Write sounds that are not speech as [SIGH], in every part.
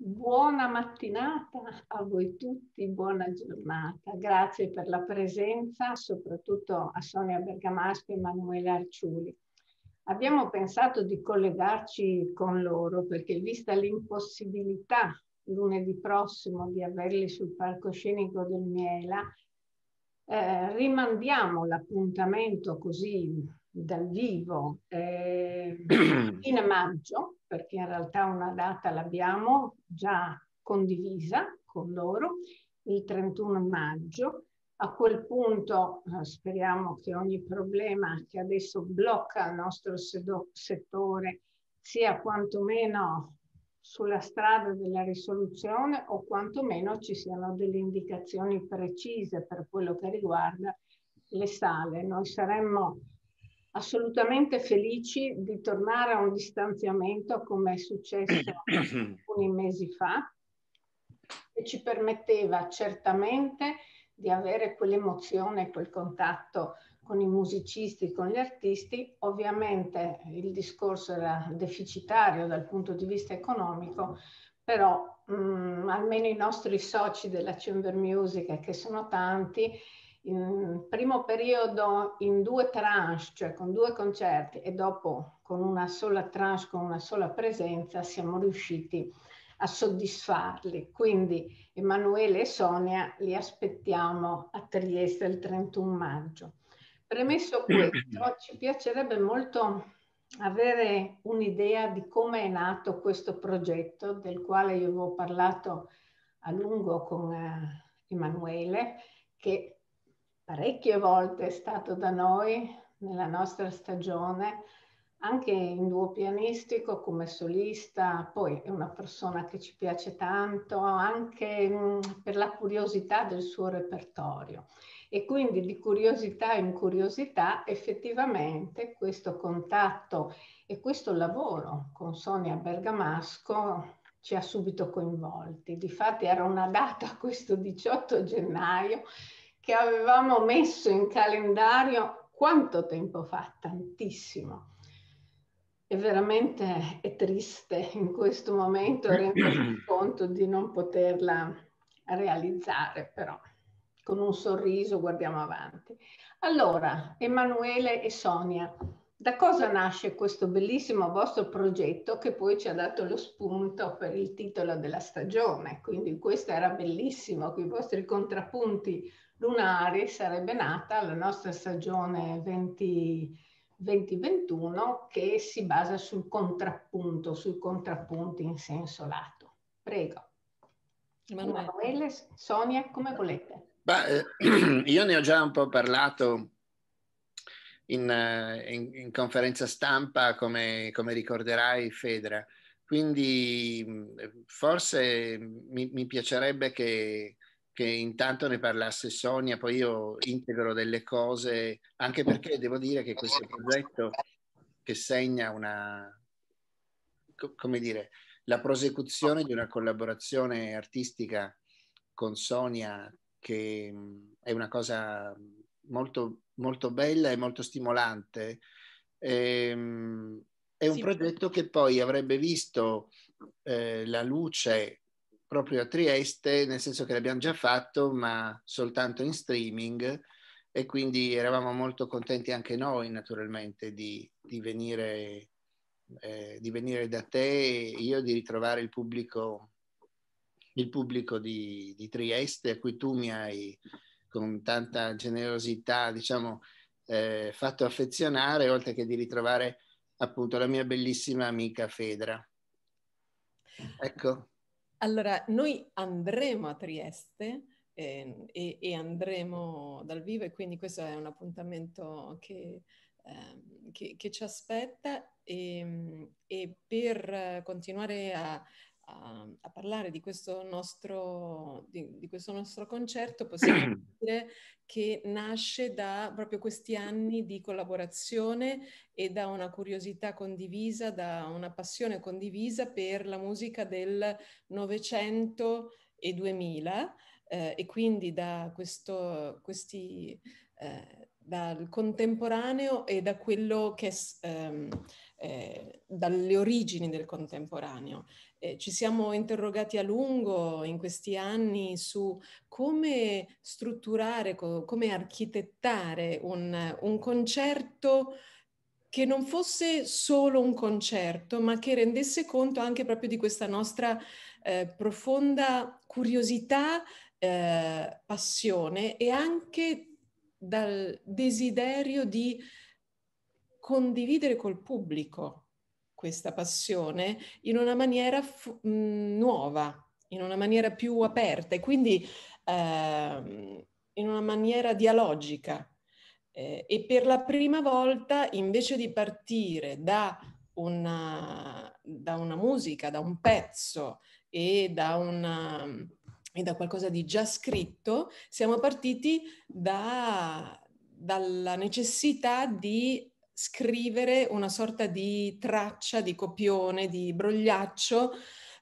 Buona mattinata a voi tutti, buona giornata. Grazie per la presenza, soprattutto a Sonia Bergamasco e Emanuele Arciuli. Abbiamo pensato di collegarci con loro perché vista l'impossibilità lunedì prossimo di averli sul palcoscenico del Miela, eh, rimandiamo l'appuntamento così dal vivo eh, [CLEARS THROAT] fine maggio, perché in realtà una data l'abbiamo già condivisa con loro, il 31 maggio. A quel punto eh, speriamo che ogni problema che adesso blocca il nostro settore sia quantomeno sulla strada della risoluzione o quantomeno ci siano delle indicazioni precise per quello che riguarda le sale. Noi saremmo assolutamente felici di tornare a un distanziamento come è successo [COUGHS] alcuni mesi fa e ci permetteva certamente di avere quell'emozione, quel contatto con i musicisti, con gli artisti. Ovviamente il discorso era deficitario dal punto di vista economico, però mh, mm, almeno i nostri soci della Chamber Music, che sono tanti, in primo periodo in due tranche, cioè con due concerti e dopo con una sola tranche, con una sola presenza, siamo riusciti a soddisfarli. Quindi Emanuele e Sonia li aspettiamo a Trieste il 31 maggio. Premesso [CLEARS THROAT] questo, ci piacerebbe molto avere un'idea di come è nato questo progetto del quale io avevo parlato a lungo con eh, Emanuele che parecchie volte è stato da noi nella nostra stagione, anche in duo pianistico come solista, poi è una persona che ci piace tanto anche mm, per la curiosità del suo repertorio e quindi di curiosità in curiosità effettivamente questo contatto e questo lavoro con Sonia Bergamasco ci ha subito coinvolti. Difatti era una data questo 18 gennaio che avevamo messo in calendario quanto tempo fa? Tantissimo. E veramente è triste in questo momento rendersi [CLEARS THROAT] conto di non poterla realizzare, però con un sorriso guardiamo avanti. Allora, Emanuele e Sonia, da cosa nasce questo bellissimo vostro progetto che poi ci ha dato lo spunto per il titolo della stagione? Quindi questo era bellissimo, con i vostri contrappunti lunari sarebbe nata la nostra stagione 20, 2021 che si basa sul contrappunto, sui contrappunti in senso lato. Prego. Emanuele, Sonia, come volete? Beh, eh, [CLEARS THROAT] io ne ho già un po' parlato in, eh, in, in conferenza stampa, come, come, ricorderai Fedra, quindi mm, forse mi, mi piacerebbe che che intanto ne parlasse Sonia, poi io integro delle cose, anche perché devo dire che questo progetto che segna una, come dire, la prosecuzione di una collaborazione artistica con Sonia, che mm, è una cosa molto, molto bella e molto stimolante. Ehm, è un sì. progetto che poi avrebbe visto eh, la luce proprio a Trieste, nel senso che l'abbiamo già fatto, ma soltanto in streaming e quindi eravamo molto contenti anche noi naturalmente di, di, venire, eh, di venire, da te e io di ritrovare il pubblico, il pubblico di, di, Trieste a cui tu mi hai con tanta generosità diciamo, eh, fatto affezionare, oltre che di ritrovare appunto la mia bellissima amica Fedra. Ecco. Allora, noi andremo a Trieste eh, e, e, andremo dal vivo e quindi questo è un appuntamento che, eh, che, che ci aspetta e, ehm, e per continuare a, a, a parlare di questo, nostro, di, di questo nostro concerto, possiamo [CLEARS THROAT] dire che nasce da proprio questi anni di collaborazione e da una curiosità condivisa, da una passione condivisa per la musica del Novecento e 2000 eh, e quindi da questo, questi, eh, dal contemporaneo e da quello che... Ehm, eh, dalle origini del contemporaneo. Eh, ci siamo interrogati a lungo in questi anni su come strutturare, co- come architettare un, un concerto che non fosse solo un concerto, ma che rendesse conto anche proprio di questa nostra eh, profonda curiosità, eh, passione e anche dal desiderio di condividere col pubblico questa passione in una maniera f- mhmm, nuova, in una maniera più aperta e quindi eh, in una maniera dialogica. Eh, e per la prima volta, invece di partire da una, da una musica, da un pezzo e da, una, e da qualcosa di già scritto, siamo partiti da, dalla necessità di scrivere una sorta di traccia, di copione, di brogliaccio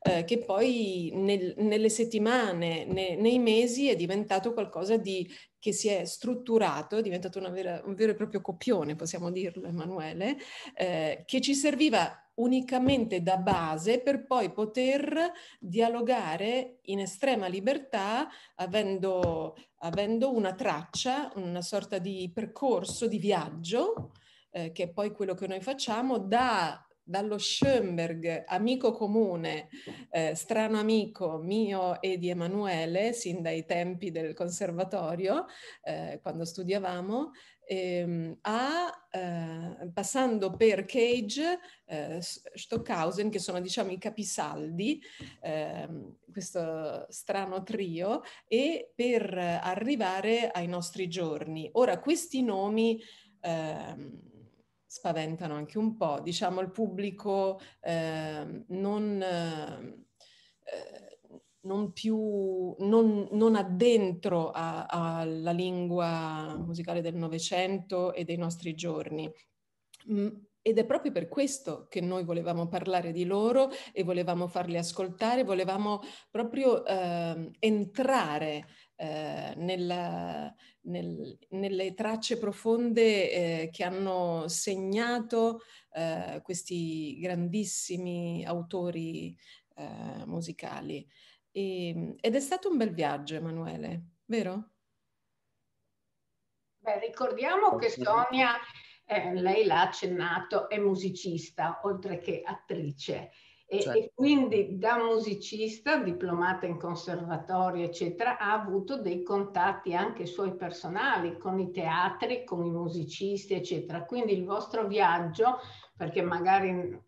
eh, che poi nel, nelle settimane, ne, nei mesi è diventato qualcosa di, che si è strutturato, è diventato vera, un vero e proprio copione, possiamo dirlo Emanuele, eh, che ci serviva unicamente da base per poi poter dialogare in estrema libertà avendo, avendo una traccia, una sorta di percorso, di viaggio eh, che è poi quello che noi facciamo, da dallo Schoenberg, amico comune, eh, strano amico mio e di Emanuele, sin dai tempi del conservatorio, eh, quando studiavamo, ehm, a, eh, passando per Cage, eh, Stockhausen, che sono diciamo i capisaldi, ehm, questo strano trio, e per arrivare ai nostri giorni. Ora, questi nomi... Ehm, spaventano anche un po'. Diciamo il pubblico eh, non, eh, non, più, non, non addentro alla lingua musicale del Novecento e dei nostri giorni. Ed è proprio per questo che noi volevamo parlare di loro e volevamo farli ascoltare, volevamo proprio eh, entrare eh, nella, nel, nelle tracce profonde eh, che hanno segnato eh, questi grandissimi autori eh, musicali. E, ehm, ed è stato un bel viaggio, Emanuele, vero? Beh, ricordiamo che Sonia eh, lei l'ha accennato, è musicista oltre che attrice. E, certo. e, quindi da musicista, diplomata in conservatorio, eccetera, ha avuto dei contatti anche suoi personali con i teatri, con i musicisti, eccetera. Quindi il vostro viaggio, perché magari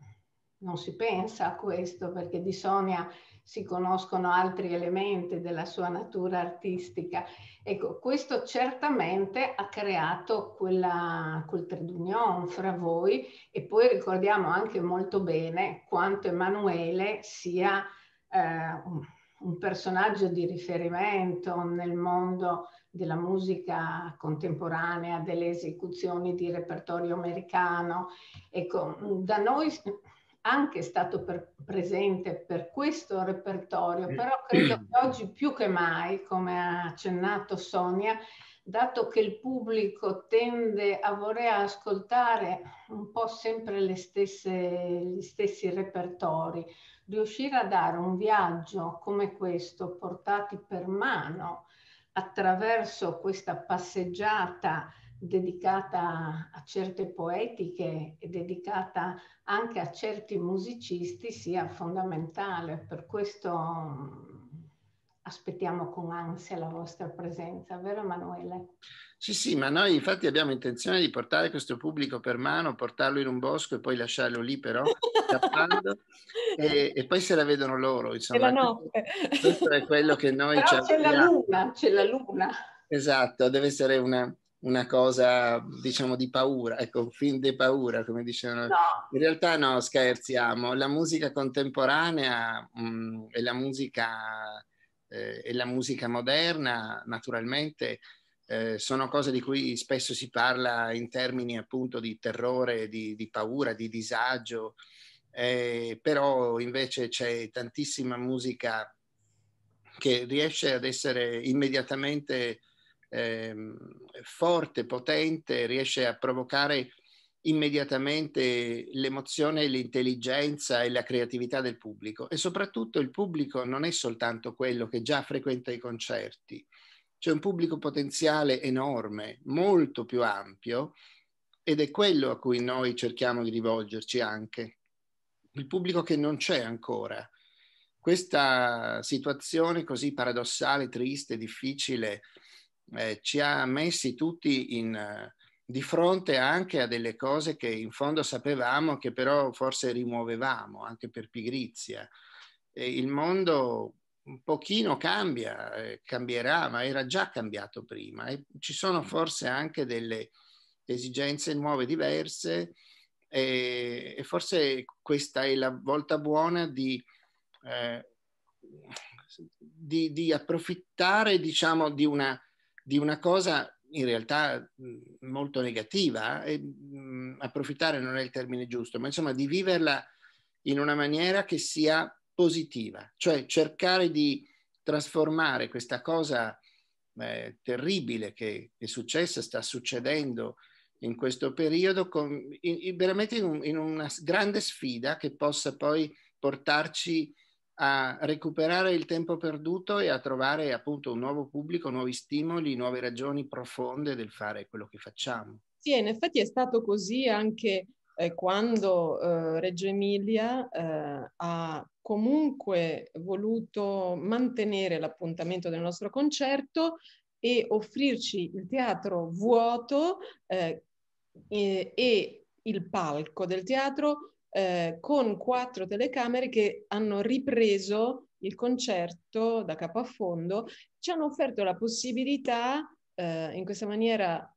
non si pensa a questo, perché di Sonia si conoscono altri elementi della sua natura artistica. Ecco, questo certamente ha creato quella, quel d'union fra voi e poi ricordiamo anche molto bene quanto Emanuele sia eh, un personaggio di riferimento nel mondo della musica contemporanea, delle esecuzioni di repertorio americano. Ecco, da noi anche stato per, presente per questo repertorio, eh, però credo [CLEARS THROAT] che oggi più che mai, come ha accennato Sonia, dato che il pubblico tende a voler ascoltare un po' sempre stesse, gli stessi repertori, riuscire a dare un viaggio come questo, portati per mano attraverso questa passeggiata dedicata a certe poetiche e dedicata anche a certi musicisti sia fondamentale. Per questo mm, aspettiamo con ansia la vostra presenza, vero Emanuele? Sì, sì, ma noi infatti abbiamo intenzione di portare questo pubblico per mano, portarlo in un bosco e poi lasciarlo lì però, [LAUGHS] scappando, e, e, poi se la vedono loro, insomma. È la notte. Questo è quello che noi... Però c'è la luna, c'è la luna. Esatto, deve essere una, una cosa diciamo di paura, ecco, un film di paura come dicevano. No. In realtà no, scherziamo, la musica contemporanea mh, mm, e, la musica, eh, e la musica moderna naturalmente eh, sono cose di cui spesso si parla in termini appunto di terrore, di, di paura, di disagio, eh, però invece c'è tantissima musica che riesce ad essere immediatamente Ehm, forte, potente, riesce a provocare immediatamente l'emozione, l'intelligenza e la creatività del pubblico. E soprattutto il pubblico non è soltanto quello che già frequenta i concerti, c'è un pubblico potenziale enorme, molto più ampio, ed è quello a cui noi cerchiamo di rivolgerci anche. Il pubblico che non c'è ancora. Questa situazione così paradossale, triste, difficile, eh, ci ha messi tutti in, eh, di fronte anche a delle cose che in fondo sapevamo che però forse rimuovevamo anche per pigrizia. Eh, il mondo un pochino cambia, eh, cambierà, ma era già cambiato prima e ci sono forse anche delle esigenze nuove, diverse e, e forse questa è la volta buona di eh, di, di, approfittare diciamo di una di una cosa in realtà molto negativa, eh, e, mh, approfittare non è il termine giusto, ma insomma di viverla in una maniera che sia positiva, cioè cercare di trasformare questa cosa eh, terribile che è successa, sta succedendo in questo periodo, con, in, in, veramente in, un, in, una grande sfida che possa poi portarci a recuperare il tempo perduto e a trovare appunto un nuovo pubblico, nuovi stimoli, nuove ragioni profonde del fare quello che facciamo. Sì, in effetti è stato così anche eh, quando eh, Reggio Emilia eh, ha comunque voluto mantenere l'appuntamento del nostro concerto e offrirci il teatro vuoto eh, e, e il palco del teatro eh, con quattro telecamere che hanno ripreso il concerto da capo a fondo, ci hanno offerto la possibilità eh, in questa maniera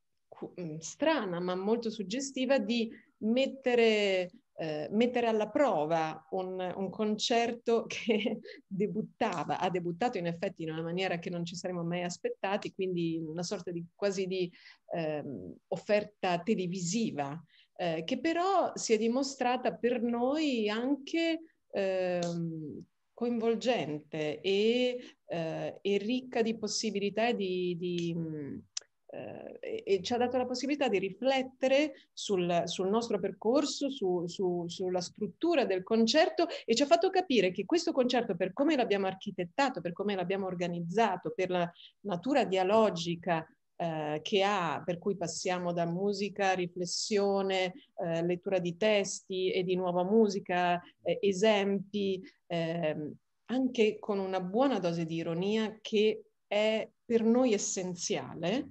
mm, strana ma molto suggestiva di mettere, eh, mettere alla prova un, un concerto [LAUGHS] che debuttava, ha debuttato in effetti in una maniera che non ci saremmo mai aspettati, quindi una sorta di quasi di eh, offerta televisiva eh, che però si è dimostrata per noi anche ehm, coinvolgente e, eh, e, ricca di possibilità di, di mm, eh, e, ci ha dato la possibilità di riflettere sul, sul nostro percorso, su, su, sulla struttura del concerto e ci ha fatto capire che questo concerto, per come l'abbiamo architettato, per come l'abbiamo organizzato, per la natura dialogica eh, che ha, per cui passiamo da musica, riflessione, eh, lettura di testi e di nuova musica, eh, esempi, ehm, anche con una buona dose di ironia che è per noi essenziale,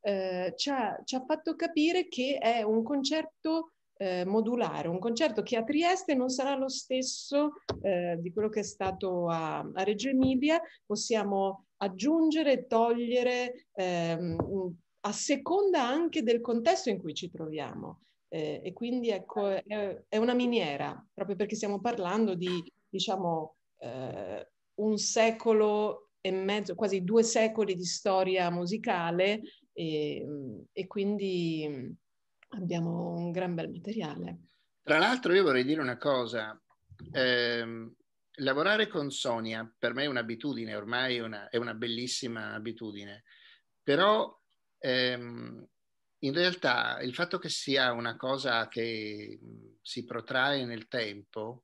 eh, ci ha, ci, ha, fatto capire che è un concerto eh, modulare un concerto che a Trieste non sarà lo stesso eh, di quello che è stato a, a Reggio Emilia, possiamo aggiungere, togliere ehm, a seconda anche del contesto in cui ci troviamo. Eh, e quindi ecco, è, è, una miniera, proprio perché stiamo parlando di, diciamo, eh, un secolo e mezzo, quasi due secoli di storia musicale e, ehm, e quindi abbiamo un gran bel materiale. Tra l'altro io vorrei dire una cosa, eh, lavorare con Sonia per me è un'abitudine, ormai una, è una bellissima abitudine, però ehm, in realtà il fatto che sia una cosa che mm, si protrae nel tempo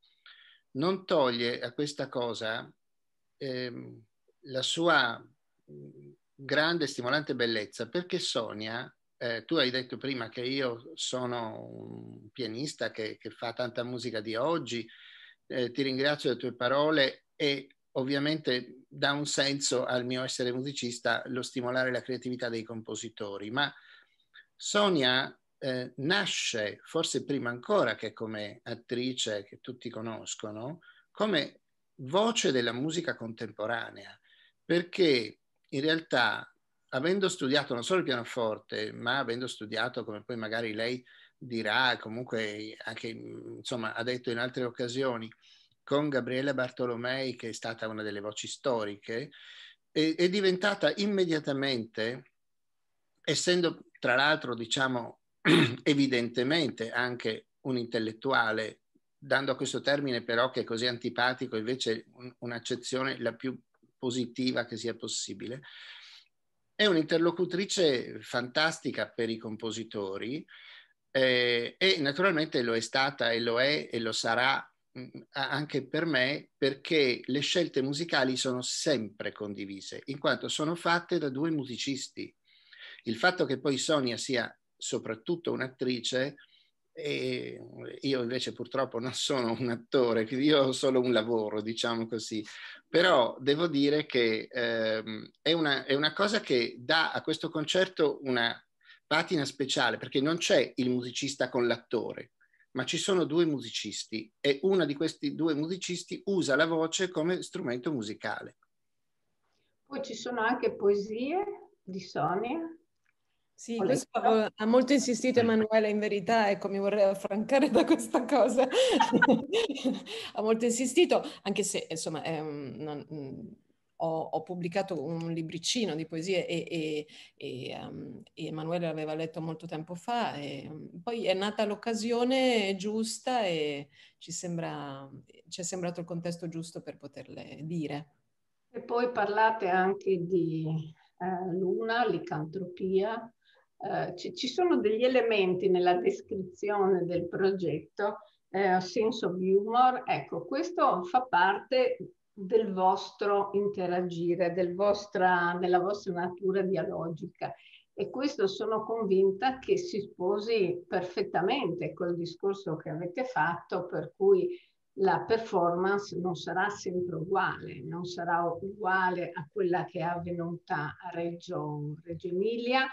non toglie a questa cosa ehm, la sua mm, grande stimolante bellezza, perché Sonia eh, tu hai detto prima che io sono un pianista che, che fa tanta musica di oggi, eh, ti ringrazio delle tue parole e ovviamente dà un senso al mio essere musicista lo stimolare la creatività dei compositori, ma Sonia eh, nasce, forse prima ancora che come attrice che tutti conoscono, come voce della musica contemporanea, perché in realtà avendo studiato non solo il pianoforte, ma avendo studiato, come poi magari lei dirà, comunque anche insomma, ha detto in altre occasioni, con Gabriele Bartolomei, che è stata una delle voci storiche, è, è diventata immediatamente, essendo tra l'altro, diciamo, [CLEARS THROAT] evidentemente anche un intellettuale, dando a questo termine però che è così antipatico, invece un'accezione la più positiva che sia possibile, è un'interlocutrice fantastica per i compositori eh, e naturalmente lo è stata e lo è e lo sarà mm, anche per me perché le scelte musicali sono sempre condivise, in quanto sono fatte da due musicisti. Il fatto che poi Sonia sia soprattutto un'attrice e mm, io invece purtroppo non sono un attore, io ho solo un lavoro, diciamo così, però devo dire che ehm, è, una, è una cosa che dà a questo concerto una patina speciale, perché non c'è il musicista con l'attore, ma ci sono due musicisti e uno di questi due musicisti usa la voce come strumento musicale. Poi ci sono anche poesie di Sonia sì, questo, ha molto insistito Emanuele, in verità, ecco mi vorrei affrancare da questa cosa, [LAUGHS] ha molto insistito, anche se insomma un, non, mhmm, ho, ho, pubblicato un libricino di poesie e, e, e, um, ehm, e Emanuele l'aveva letto molto tempo fa, e, mhmm, poi è nata l'occasione giusta e ci, sembra, ci è sembrato il contesto giusto per poterle dire. E poi parlate anche di eh, luna, licantropia, eh, ci, ci, sono degli elementi nella descrizione del progetto, eh, sense of humor, ecco, questo fa parte del vostro interagire, del vostra, della vostra natura dialogica. E questo sono convinta che si sposi perfettamente col discorso che avete fatto, per cui la performance non sarà sempre uguale, non sarà uguale a quella che è avvenuta a Reggio, Reggio Emilia,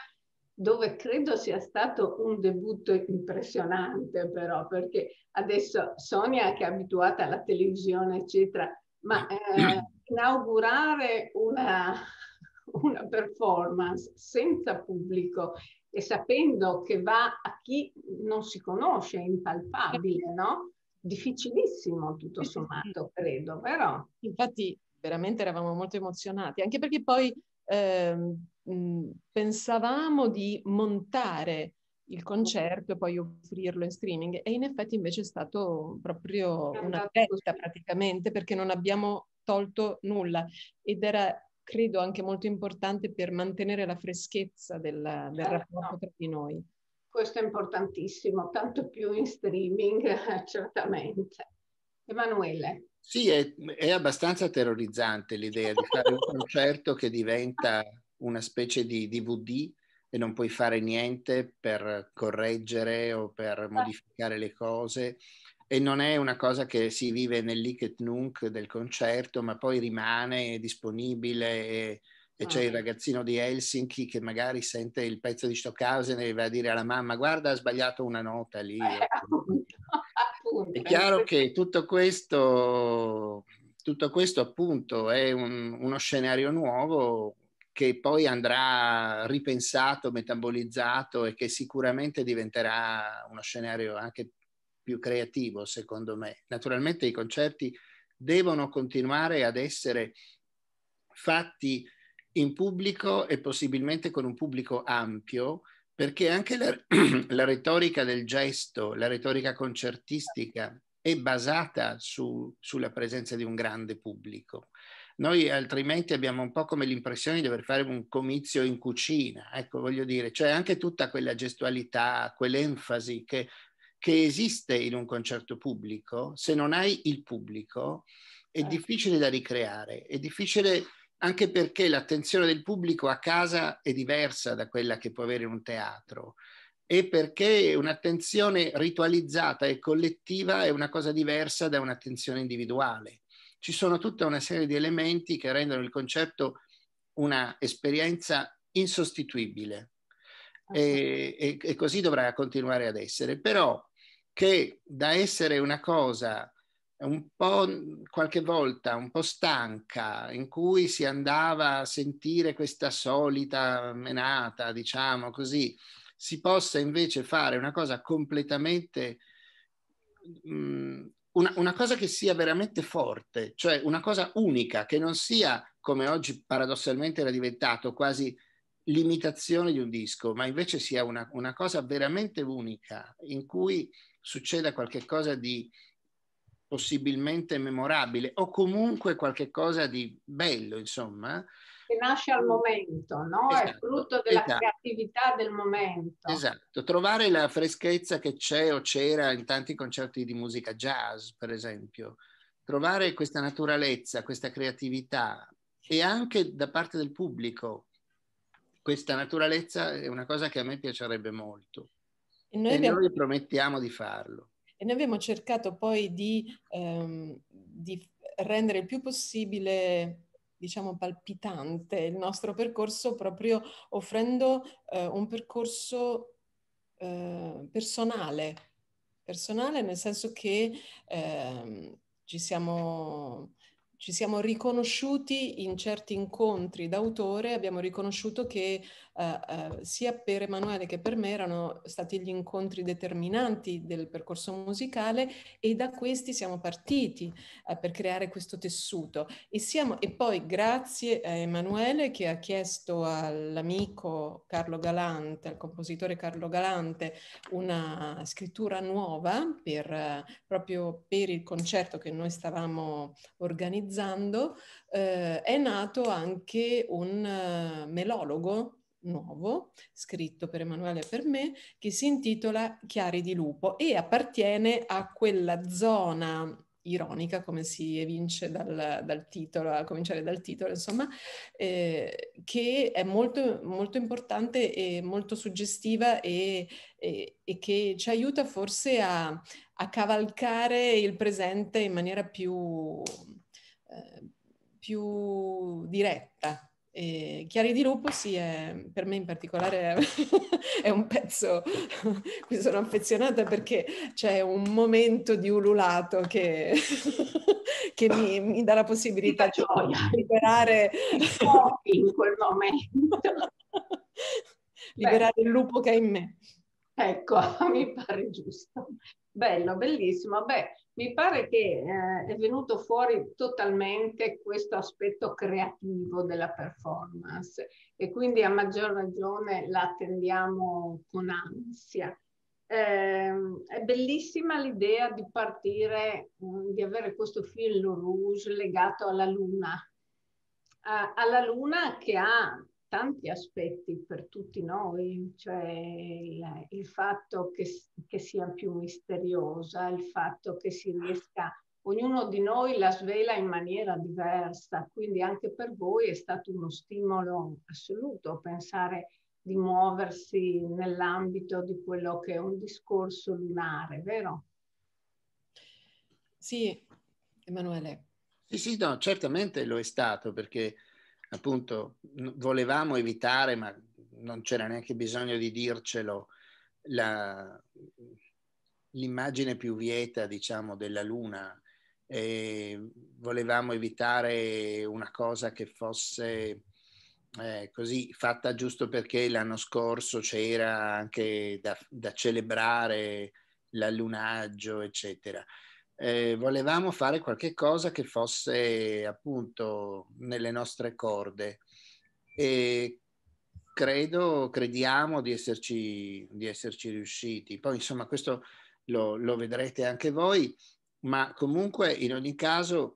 dove credo sia stato un debutto impressionante però, perché adesso Sonia che è abituata alla televisione, eccetera, ma eh, inaugurare una, una performance senza pubblico e sapendo che va a chi non si conosce, è impalpabile, no? Difficilissimo tutto sommato, credo, vero? Infatti veramente eravamo molto emozionati, anche perché poi Ehm, pensavamo di montare il concerto e poi offrirlo in streaming e in effetti invece è stato proprio una scelta praticamente perché non abbiamo tolto nulla ed era credo anche molto importante per mantenere la freschezza della, del, certo. rapporto tra di noi. Questo è importantissimo, tanto più in streaming [LAUGHS] certamente. Emanuele. Sì, è, è abbastanza terrorizzante l'idea di fare un concerto che diventa una specie di DVD e non puoi fare niente per correggere o per eh. modificare le cose e non è una cosa che si vive nel nell'icket nunc del concerto, ma poi rimane disponibile e, e c'è il ah. ragazzino di Helsinki che magari sente il pezzo di Stockhausen e va a dire alla mamma guarda ha sbagliato una nota lì. Ecco. [LAUGHS] Appunto, è chiaro che tutto questo, tutto questo appunto è un, uno scenario nuovo che poi andrà ripensato, metabolizzato e che sicuramente diventerà uno scenario anche più creativo, secondo me. Naturalmente i concerti devono continuare ad essere fatti in pubblico e possibilmente con un pubblico ampio, perché anche la, [CLEARS THROAT] la, retorica del gesto, la retorica concertistica è basata su, sulla presenza di un grande pubblico. Noi altrimenti abbiamo un po' come l'impressione di dover fare un comizio in cucina, ecco voglio dire, cioè anche tutta quella gestualità, quell'enfasi che, che esiste in un concerto pubblico, se non hai il pubblico è difficile da ricreare, è difficile anche perché l'attenzione del pubblico a casa è diversa da quella che può avere un teatro e perché un'attenzione ritualizzata e collettiva è una cosa diversa da un'attenzione individuale. Ci sono tutta una serie di elementi che rendono il concetto una esperienza insostituibile e, e, e così dovrà continuare ad essere, però che da essere una cosa un po' mhmm, qualche volta un po' stanca, in cui si andava a sentire questa solita menata, diciamo così, si possa invece fare una cosa completamente, um, una, una, cosa che sia veramente forte, cioè una cosa unica, che non sia, come oggi paradossalmente era diventato, quasi l'imitazione di un disco, ma invece sia una, una cosa veramente unica, in cui succeda qualcosa di possibilmente memorabile o comunque qualcosa di bello, insomma. Che nasce al momento, no? Esatto, è frutto della esatto. creatività del momento. Esatto, trovare la freschezza che c'è o c'era in tanti concerti di musica jazz, per esempio. Trovare questa naturalezza, questa creatività e anche da parte del pubblico. Questa naturalezza è una cosa che a me piacerebbe molto. E noi, e abbiamo... noi promettiamo di farlo. E noi abbiamo cercato poi di, ehm, di rendere il più possibile diciamo palpitante il nostro percorso proprio offrendo eh, un percorso eh, personale, personale nel senso che eh, ci siamo ci siamo riconosciuti in certi incontri d'autore, abbiamo riconosciuto che eh, eh, sia per Emanuele che per me erano stati gli incontri determinanti del percorso musicale e da questi siamo partiti eh, per creare questo tessuto. E, siamo, e poi grazie a Emanuele che ha chiesto all'amico Carlo Galante, al compositore Carlo Galante, una scrittura nuova per, eh, proprio per il concerto che noi stavamo organizzando organizzando eh, è nato anche un uh, melologo nuovo, scritto per Emanuele e per me, che si intitola Chiari di Lupo e appartiene a quella zona ironica, come si evince dal, dal, titolo, a cominciare dal titolo, insomma, eh, che è molto, molto importante e molto suggestiva e, e, e che ci aiuta forse a, a cavalcare il presente in maniera più più diretta. E Chiari di Lupo, sì, è, per me in particolare è [LAUGHS] un pezzo [LAUGHS] cui sono affezionata perché c'è un momento di ululato che, [LAUGHS] che mi, mi, dà la possibilità di gioia. liberare in quel momento. liberare Beh. il lupo che è in me. Ecco, [LAUGHS] mi pare giusto. Bello, bellissimo. Beh, mi pare che eh, è venuto fuori totalmente questo aspetto creativo della performance e quindi a maggior ragione la attendiamo con ansia. Eh, è bellissima l'idea di partire, mh, mm, di avere questo fil rouge legato alla luna, eh, alla luna che ha tanti aspetti per tutti noi, cioè il, il fatto che, che, sia più misteriosa, il fatto che si riesca, ognuno di noi la svela in maniera diversa, quindi anche per voi è stato uno stimolo assoluto pensare di muoversi nell'ambito di quello che è un discorso lunare, vero? Sì, Emanuele. Sì, sì, no, certamente lo è stato perché appunto volevamo evitare, ma non c'era neanche bisogno di dircelo, la, l'immagine più vieta, diciamo, della Luna. E volevamo evitare una cosa che fosse eh, così fatta giusto perché l'anno scorso c'era anche da, da celebrare l'allunaggio, eccetera eh, volevamo fare qualche cosa che fosse appunto nelle nostre corde e credo, crediamo di esserci, di esserci riusciti. Poi insomma questo lo, lo vedrete anche voi, ma comunque in ogni caso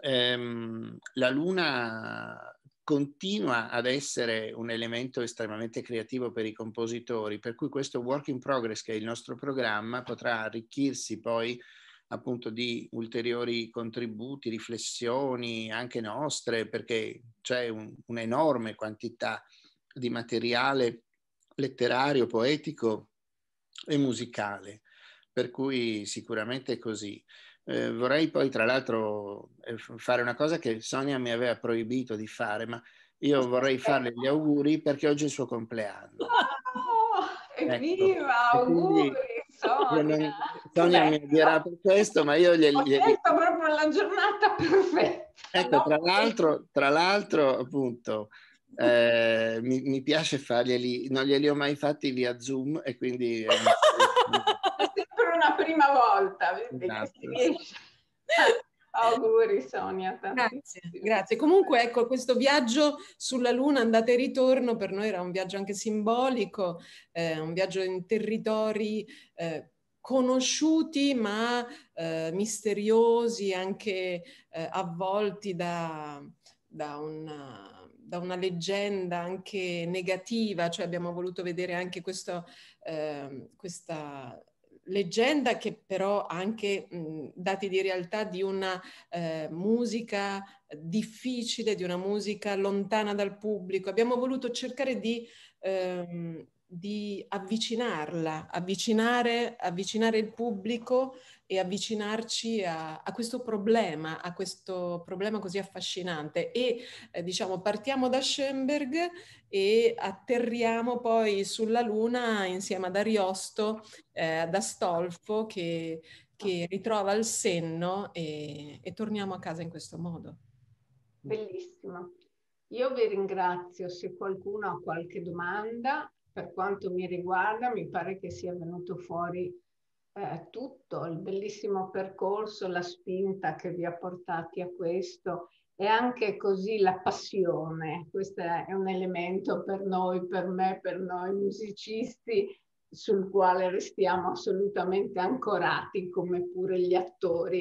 ehm, la Luna continua ad essere un elemento estremamente creativo per i compositori, per cui questo work in progress che è il nostro programma potrà arricchirsi poi appunto di ulteriori contributi, riflessioni anche nostre, perché c'è un, un'enorme quantità di materiale letterario, poetico e musicale, per cui sicuramente è così. Eh, vorrei poi, tra l'altro, eh, fare una cosa che Sonia mi aveva proibito di fare, ma io vorrei farle gli auguri perché oggi è il suo compleanno. Oh, [LAUGHS] ecco. Evviva, auguri! Sonia. Non, Sonia cioè, mi dirà per questo, ma io glieli... Ho gli... proprio la giornata perfetta. Ecco, no? tra, l'altro, tra l'altro, appunto, eh, mi, mi, piace farglieli, non glieli ho mai fatti via Zoom e quindi... è [LAUGHS] sempre una prima volta, esatto. si riesce Auguri Sonia. Grazie, grazie. Comunque ecco, questo viaggio sulla Luna, andata e ritorno, per noi era un viaggio anche simbolico, eh, un viaggio in territori eh, conosciuti ma eh, misteriosi, anche eh, avvolti da, da una da una leggenda anche negativa, cioè abbiamo voluto vedere anche questo, eh, questa leggenda che però ha anche mh, dati di realtà di una eh, musica difficile, di una musica lontana dal pubblico. Abbiamo voluto cercare di ehm, di avvicinarla, avvicinare, avvicinare, il pubblico e avvicinarci a, a, questo problema, a questo problema così affascinante. E eh, diciamo partiamo da Schoenberg e atterriamo poi sulla Luna insieme ad Ariosto, eh, ad Astolfo che, che, ritrova il senno e, e torniamo a casa in questo modo. Bellissimo. Io vi ringrazio, se qualcuno ha qualche domanda per quanto mi riguarda mi pare che sia venuto fuori eh, tutto, il bellissimo percorso, la spinta che vi ha portati a questo e anche così la passione. Questo è un elemento per noi, per me, per noi musicisti sul quale restiamo assolutamente ancorati come pure gli attori.